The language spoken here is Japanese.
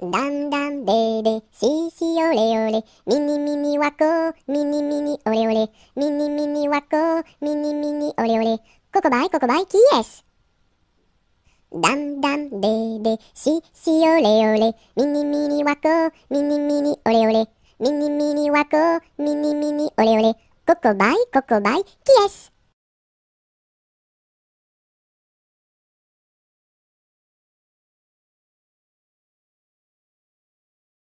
だんだんベーベー、シーシーオレオレ、ミニミニワコー、ミニミニオレオレ、ミニミニワコー、ミニミニオレオレ、ココバイココバイキーエスだんだんベーベー、シーシーオレオレ、ミニミニワコー、ミニミニオレオレ、ミニミニワコー、ミニミニオレオレ、ココバイココバイキーエス